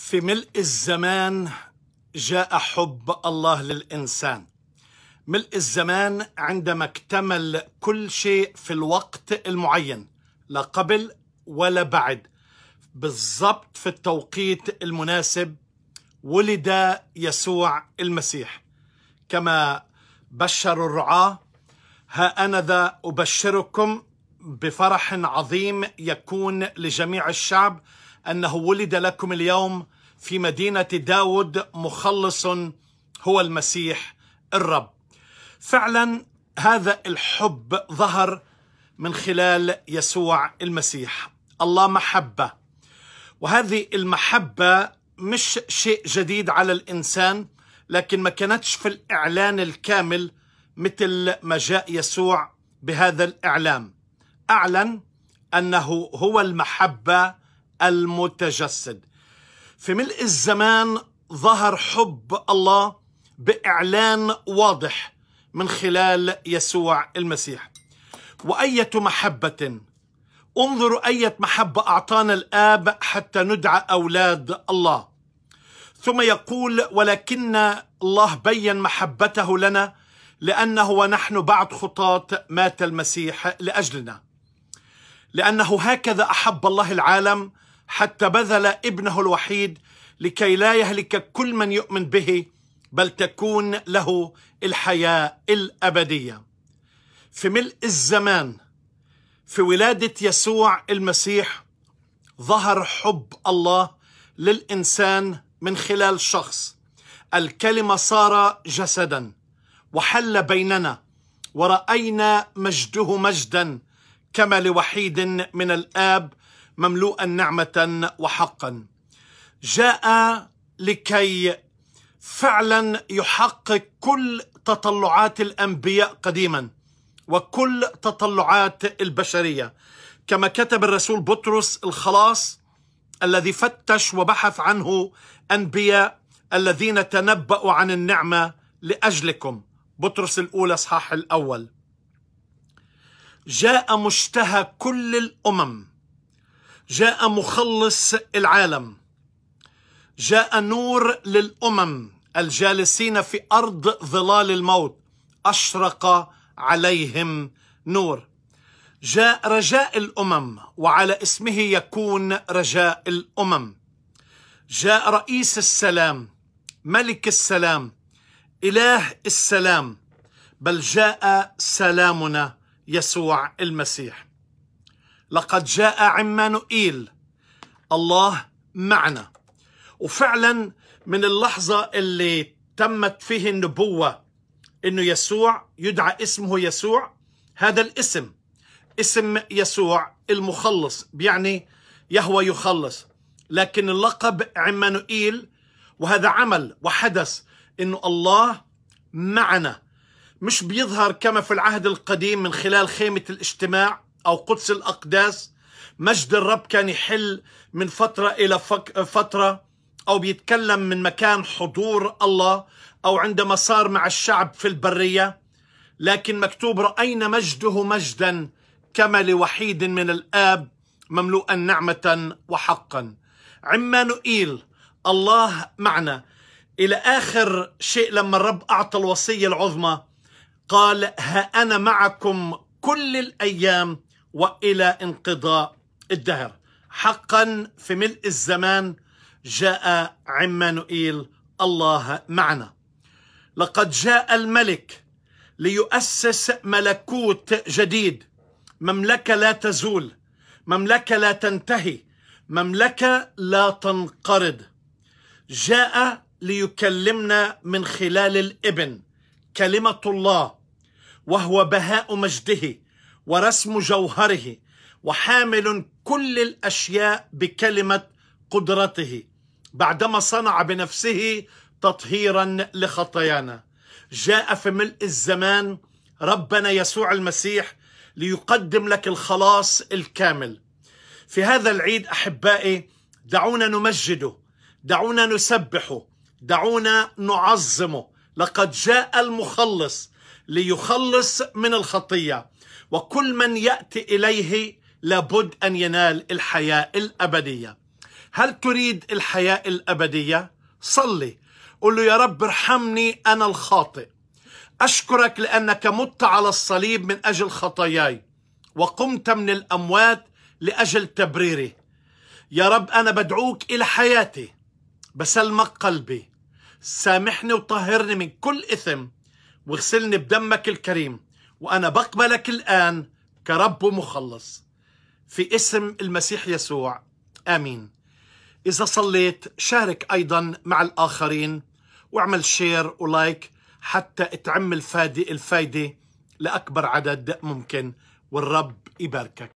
في ملء الزمان جاء حب الله للانسان ملء الزمان عندما اكتمل كل شيء في الوقت المعين لا قبل ولا بعد بالضبط في التوقيت المناسب ولد يسوع المسيح كما بشر الرعاه ها انا ذا ابشركم بفرح عظيم يكون لجميع الشعب أنه ولد لكم اليوم في مدينة داود مخلص هو المسيح الرب فعلا هذا الحب ظهر من خلال يسوع المسيح الله محبة وهذه المحبة مش شيء جديد على الإنسان لكن ما كانتش في الإعلان الكامل مثل ما جاء يسوع بهذا الإعلام أعلن أنه هو المحبة المتجسد في ملء الزمان ظهر حب الله باعلان واضح من خلال يسوع المسيح واية محبة انظروا أية محبة أعطانا الآب حتى ندعى أولاد الله ثم يقول ولكن الله بين محبته لنا لأنه ونحن بعد خطاة مات المسيح لأجلنا لأنه هكذا أحب الله العالم حتى بذل ابنه الوحيد لكي لا يهلك كل من يؤمن به بل تكون له الحياه الابديه في ملء الزمان في ولاده يسوع المسيح ظهر حب الله للانسان من خلال شخص الكلمه صار جسدا وحل بيننا وراينا مجده مجدا كما لوحيد من الاب مملوءا نعمة وحقا جاء لكي فعلا يحقق كل تطلعات الأنبياء قديما وكل تطلعات البشرية كما كتب الرسول بطرس الخلاص الذي فتش وبحث عنه أنبياء الذين تنبأوا عن النعمة لأجلكم بطرس الأولى صحاح الأول جاء مشتهى كل الأمم جاء مخلص العالم جاء نور للأمم الجالسين في أرض ظلال الموت أشرق عليهم نور جاء رجاء الأمم وعلى اسمه يكون رجاء الأمم جاء رئيس السلام ملك السلام إله السلام بل جاء سلامنا يسوع المسيح لقد جاء عمانوئيل الله معنا وفعلا من اللحظة اللي تمت فيه النبوة انه يسوع يدعى اسمه يسوع هذا الاسم اسم يسوع المخلص يعني يهوى يخلص لكن اللقب عمانوئيل وهذا عمل وحدث انه الله معنا مش بيظهر كما في العهد القديم من خلال خيمة الاجتماع أو قدس الأقداس مجد الرب كان يحل من فترة إلى فترة أو بيتكلم من مكان حضور الله أو عندما صار مع الشعب في البرية لكن مكتوب رأينا مجده مجدا كما لوحيد من الآب مملوءا نعمة وحقا عمانوئيل الله معنا إلى آخر شيء لما الرب أعطى الوصية العظمى قال ها أنا معكم كل الأيام والى انقضاء الدهر حقا في ملء الزمان جاء عمانوئيل الله معنا لقد جاء الملك ليؤسس ملكوت جديد مملكه لا تزول مملكه لا تنتهي مملكه لا تنقرض جاء ليكلمنا من خلال الابن كلمه الله وهو بهاء مجده ورسم جوهره وحامل كل الاشياء بكلمه قدرته بعدما صنع بنفسه تطهيرا لخطايانا جاء في ملء الزمان ربنا يسوع المسيح ليقدم لك الخلاص الكامل في هذا العيد احبائي دعونا نمجده دعونا نسبحه دعونا نعظمه لقد جاء المخلص ليخلص من الخطيه وكل من ياتي اليه لابد ان ينال الحياه الابديه هل تريد الحياه الابديه صلي قل له يا رب ارحمني انا الخاطئ اشكرك لانك مت على الصليب من اجل خطاياي وقمت من الاموات لاجل تبريري يا رب انا بدعوك الى حياتي بسلمك قلبي سامحني وطهرني من كل اثم واغسلني بدمك الكريم وأنا بقبلك الآن كرب ومخلص في اسم المسيح يسوع آمين إذا صليت شارك أيضا مع الآخرين واعمل شير ولايك حتى تعم الفادي الفايدة لأكبر عدد ممكن والرب يباركك